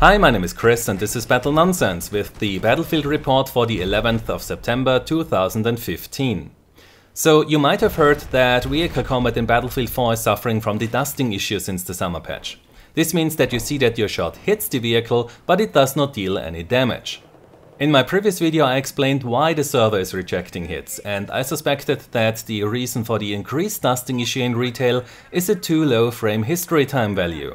Hi, my name is Chris and this is Battle Nonsense with the Battlefield report for the 11th of September 2015. So, you might have heard that vehicle combat in Battlefield 4 is suffering from the dusting issue since the summer patch. This means that you see that your shot hits the vehicle, but it does not deal any damage. In my previous video I explained why the server is rejecting hits, and I suspected that the reason for the increased dusting issue in retail is a too low frame history time value.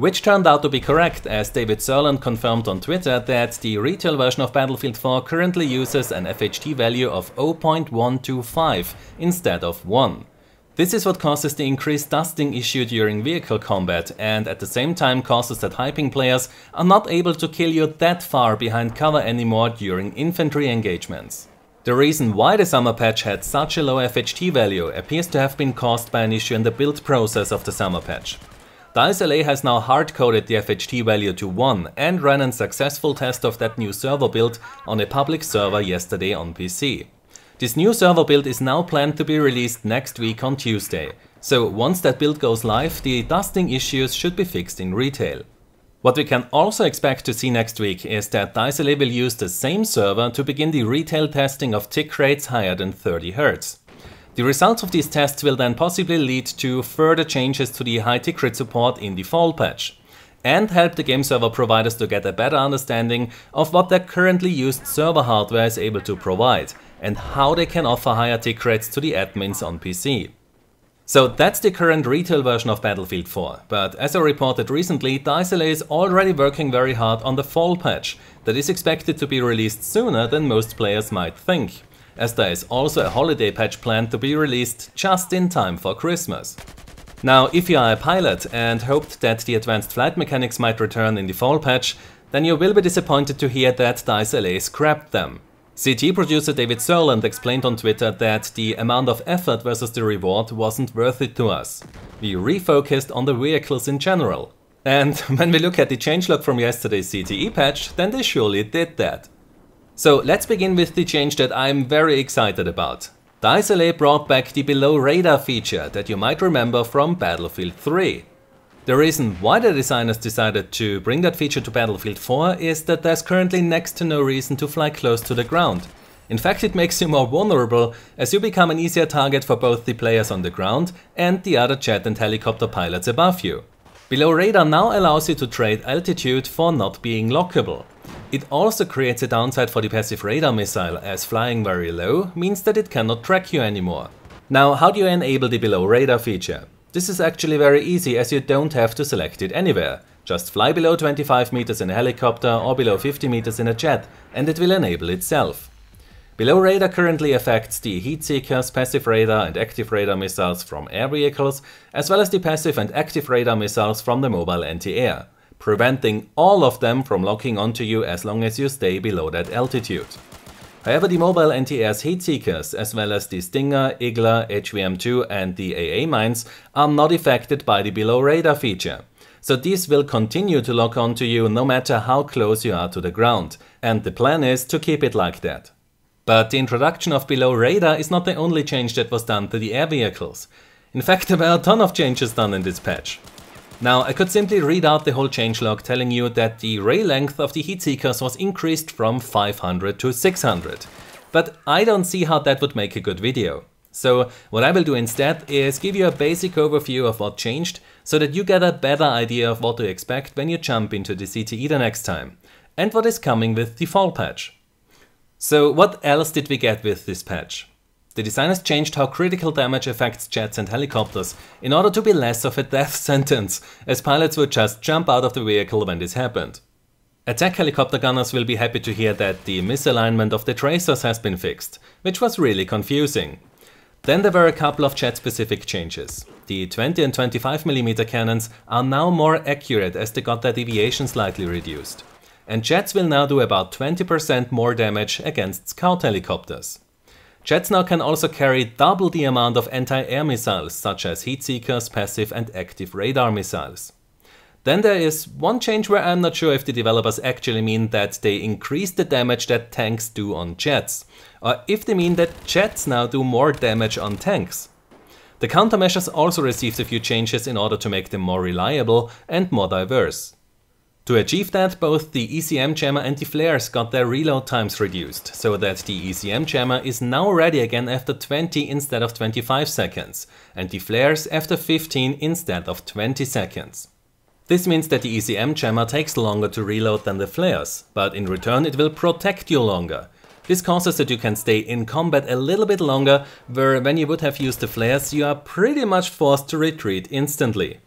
Which turned out to be correct, as David Serland confirmed on Twitter that the retail version of Battlefield 4 currently uses an FHT value of 0.125 instead of 1. This is what causes the increased dusting issue during vehicle combat and at the same time causes that hyping players are not able to kill you that far behind cover anymore during infantry engagements. The reason why the summer patch had such a low FHT value appears to have been caused by an issue in the build process of the summer patch. DiceLA has now hard-coded the FHT value to 1 and ran a successful test of that new server build on a public server yesterday on PC. This new server build is now planned to be released next week on Tuesday, so once that build goes live, the dusting issues should be fixed in retail. What we can also expect to see next week is that Dicele will use the same server to begin the retail testing of tick rates higher than 30 Hz. The results of these tests will then possibly lead to further changes to the high-tick grid support in the fall patch, and help the game server providers to get a better understanding of what their currently used server hardware is able to provide, and how they can offer higher tick rates to the admins on PC. So that's the current retail version of Battlefield 4, but as I reported recently, Dicelay is already working very hard on the fall patch that is expected to be released sooner than most players might think as there is also a holiday patch planned to be released just in time for Christmas. Now, if you are a pilot and hoped that the advanced flight mechanics might return in the fall patch, then you will be disappointed to hear that DICE LA scrapped them. CT producer David Serland explained on Twitter that the amount of effort versus the reward wasn't worth it to us. We refocused on the vehicles in general. And when we look at the changelog from yesterday's CTE patch, then they surely did that. So let's begin with the change that I'm very excited about. Daiselay brought back the below radar feature that you might remember from Battlefield 3. The reason why the designers decided to bring that feature to Battlefield 4 is that there's currently next to no reason to fly close to the ground. In fact, it makes you more vulnerable as you become an easier target for both the players on the ground and the other jet and helicopter pilots above you. Below radar now allows you to trade altitude for not being lockable. It also creates a downside for the passive radar missile, as flying very low means that it cannot track you anymore. Now, how do you enable the below radar feature? This is actually very easy as you don't have to select it anywhere. Just fly below 25 meters in a helicopter or below 50 meters in a jet and it will enable itself. Below radar currently affects the heat seekers, passive radar and active radar missiles from air vehicles, as well as the passive and active radar missiles from the mobile anti-air preventing all of them from locking onto you as long as you stay below that altitude. However, the mobile NTS heat seekers, as well as the Stinger, Igla, HVM2 and the AA mines are not affected by the below radar feature. So these will continue to lock onto you no matter how close you are to the ground, and the plan is to keep it like that. But the introduction of below radar is not the only change that was done to the air vehicles. In fact, there were a ton of changes done in this patch. Now, I could simply read out the whole changelog telling you that the ray length of the heatseekers was increased from 500 to 600. But I don't see how that would make a good video. So what I will do instead is give you a basic overview of what changed so that you get a better idea of what to expect when you jump into the CTE the next time and what is coming with the fall patch. So what else did we get with this patch? The designers changed how critical damage affects jets and helicopters, in order to be less of a death sentence, as pilots would just jump out of the vehicle when this happened. Attack helicopter gunners will be happy to hear that the misalignment of the tracers has been fixed, which was really confusing. Then there were a couple of jet-specific changes. The 20 and 25mm cannons are now more accurate as they got their deviation slightly reduced. And jets will now do about 20% more damage against scout helicopters. Jets now can also carry double the amount of anti-air missiles, such as heat seekers, passive and active radar missiles. Then there is one change where I'm not sure if the developers actually mean that they increase the damage that tanks do on jets, or if they mean that jets now do more damage on tanks. The countermeasures also received a few changes in order to make them more reliable and more diverse. To achieve that, both the ECM jammer and the flares got their reload times reduced, so that the ECM jammer is now ready again after 20 instead of 25 seconds, and the flares after 15 instead of 20 seconds. This means that the ECM jammer takes longer to reload than the flares, but in return it will protect you longer. This causes that you can stay in combat a little bit longer, where when you would have used the flares you are pretty much forced to retreat instantly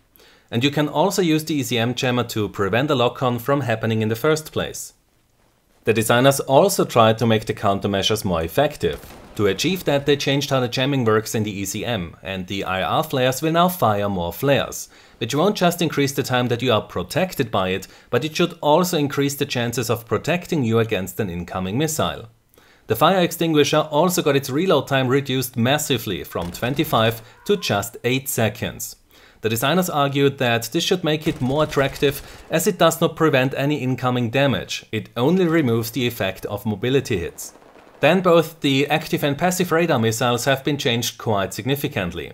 and you can also use the ECM jammer to prevent a lock-on from happening in the first place. The designers also tried to make the countermeasures more effective. To achieve that, they changed how the jamming works in the ECM, and the IR flares will now fire more flares, which won't just increase the time that you are protected by it, but it should also increase the chances of protecting you against an incoming missile. The fire extinguisher also got its reload time reduced massively from 25 to just 8 seconds. The designers argued that this should make it more attractive as it does not prevent any incoming damage, it only removes the effect of mobility hits. Then both the active and passive radar missiles have been changed quite significantly.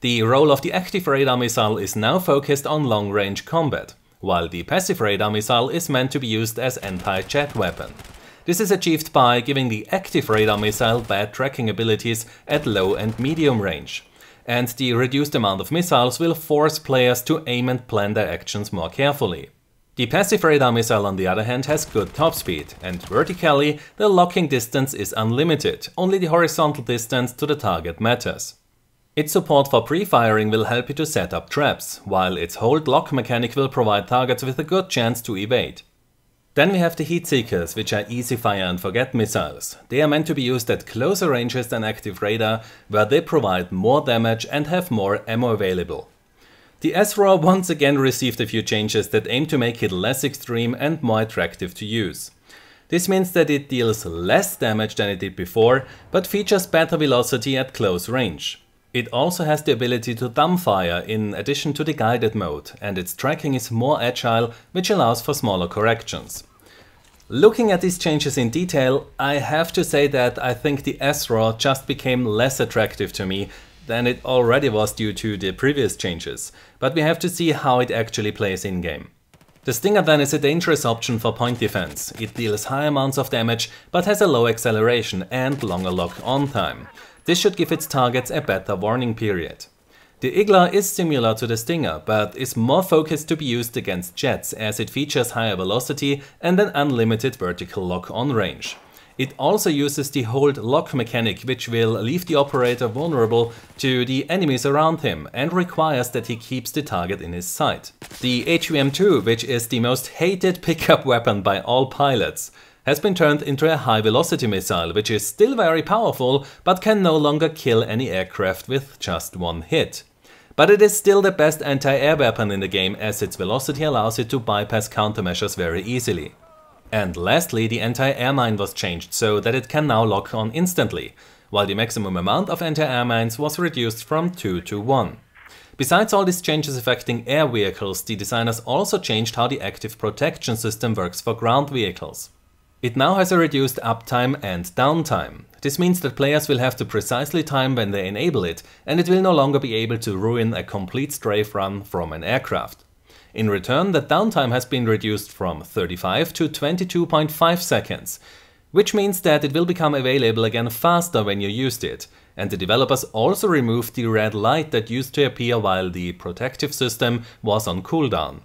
The role of the active radar missile is now focused on long-range combat, while the passive radar missile is meant to be used as anti-jet weapon. This is achieved by giving the active radar missile bad tracking abilities at low and medium range and the reduced amount of missiles will force players to aim and plan their actions more carefully. The passive radar missile on the other hand has good top speed, and vertically the locking distance is unlimited, only the horizontal distance to the target matters. Its support for pre-firing will help you to set up traps, while its hold lock mechanic will provide targets with a good chance to evade. Then we have the heat seekers, which are easy fire and forget missiles. They are meant to be used at closer ranges than active radar, where they provide more damage and have more ammo available. The SRAW once again received a few changes that aim to make it less extreme and more attractive to use. This means that it deals less damage than it did before, but features better velocity at close range. It also has the ability to dumbfire in addition to the guided mode, and its tracking is more agile, which allows for smaller corrections. Looking at these changes in detail, I have to say that I think the S-RAW just became less attractive to me than it already was due to the previous changes, but we have to see how it actually plays in-game. The Stinger then is a dangerous option for point defense. It deals high amounts of damage, but has a low acceleration and longer lock-on time. This should give its targets a better warning period. The Igla is similar to the Stinger, but is more focused to be used against jets as it features higher velocity and an unlimited vertical lock-on range. It also uses the hold lock mechanic, which will leave the operator vulnerable to the enemies around him and requires that he keeps the target in his sight. The HVM2, which is the most hated pickup weapon by all pilots, has been turned into a high velocity missile, which is still very powerful but can no longer kill any aircraft with just one hit. But it is still the best anti-air weapon in the game as its velocity allows it to bypass countermeasures very easily. And lastly, the anti-air mine was changed so that it can now lock on instantly, while the maximum amount of anti-air mines was reduced from 2 to 1. Besides all these changes affecting air vehicles, the designers also changed how the active protection system works for ground vehicles. It now has a reduced uptime and downtime. This means that players will have to precisely time when they enable it, and it will no longer be able to ruin a complete strafe run from an aircraft. In return, the downtime has been reduced from 35 to 22.5 seconds, which means that it will become available again faster when you used it, and the developers also removed the red light that used to appear while the protective system was on cooldown.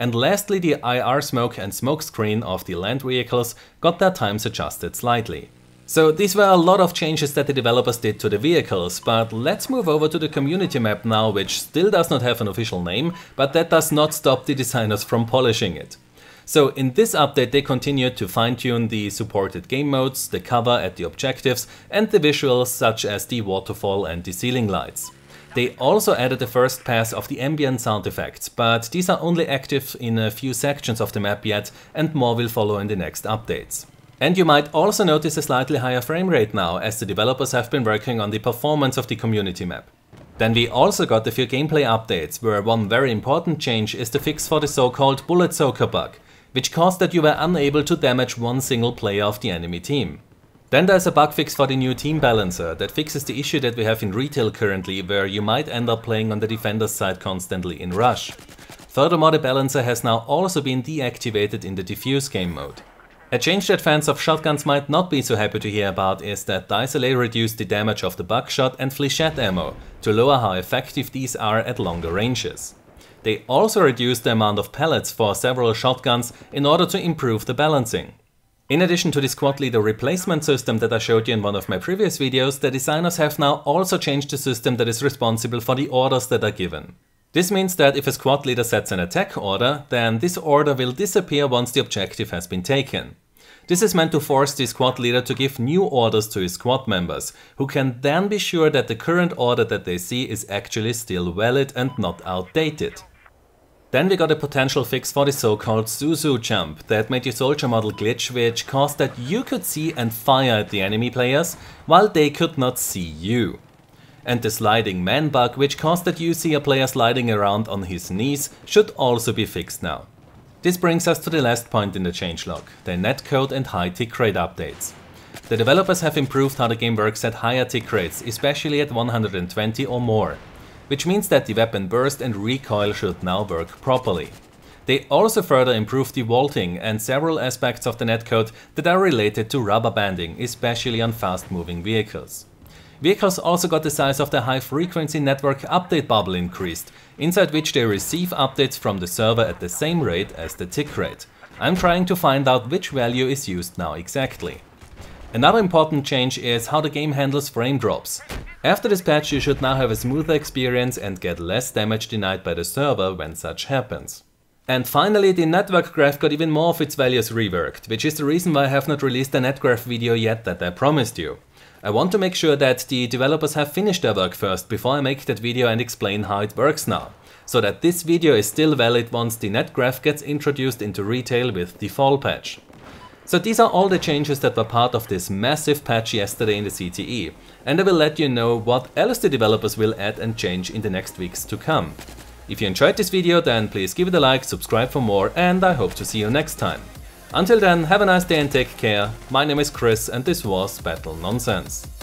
And lastly, the IR smoke and smoke screen of the land vehicles got their times adjusted slightly. So these were a lot of changes that the developers did to the vehicles, but let's move over to the community map now, which still does not have an official name, but that does not stop the designers from polishing it. So in this update they continued to fine-tune the supported game modes, the cover at the objectives and the visuals such as the waterfall and the ceiling lights. They also added the first pass of the ambient sound effects, but these are only active in a few sections of the map yet, and more will follow in the next updates. And you might also notice a slightly higher frame rate now, as the developers have been working on the performance of the community map. Then we also got a few gameplay updates, where one very important change is the fix for the so-called bullet soaker bug, which caused that you were unable to damage one single player of the enemy team. Then there's a bug fix for the new team balancer that fixes the issue that we have in retail currently where you might end up playing on the defender's side constantly in rush. Furthermore, the balancer has now also been deactivated in the diffuse game mode. A change that fans of shotguns might not be so happy to hear about is that Dicelay reduced the damage of the buckshot and fléchette ammo to lower how effective these are at longer ranges. They also reduced the amount of pellets for several shotguns in order to improve the balancing. In addition to this quad leader replacement system that I showed you in one of my previous videos, the designers have now also changed the system that is responsible for the orders that are given. This means that if a squad leader sets an attack order, then this order will disappear once the objective has been taken. This is meant to force the squad leader to give new orders to his squad members, who can then be sure that the current order that they see is actually still valid and not outdated. Then we got a potential fix for the so-called Suzu jump, that made your soldier model glitch which caused that you could see and fire at the enemy players, while they could not see you. And the sliding man bug which caused that you see a player sliding around on his knees should also be fixed now. This brings us to the last point in the changelog, the netcode and high tick rate updates. The developers have improved how the game works at higher tick rates, especially at 120 or more which means that the weapon burst and recoil should now work properly. They also further improve the vaulting and several aspects of the netcode that are related to rubber banding, especially on fast-moving vehicles. Vehicles also got the size of the high-frequency network update bubble increased, inside which they receive updates from the server at the same rate as the tick rate. I'm trying to find out which value is used now exactly. Another important change is how the game handles frame drops. After this patch you should now have a smoother experience and get less damage denied by the server when such happens. And finally, the network graph got even more of its values reworked, which is the reason why I have not released a netgraph video yet that I promised you. I want to make sure that the developers have finished their work first before I make that video and explain how it works now, so that this video is still valid once the netgraph gets introduced into retail with the fall patch. So these are all the changes that were part of this massive patch yesterday in the CTE, and I will let you know what else the developers will add and change in the next weeks to come. If you enjoyed this video then please give it a like, subscribe for more and I hope to see you next time. Until then, have a nice day and take care. My name is Chris and this was Battle Nonsense.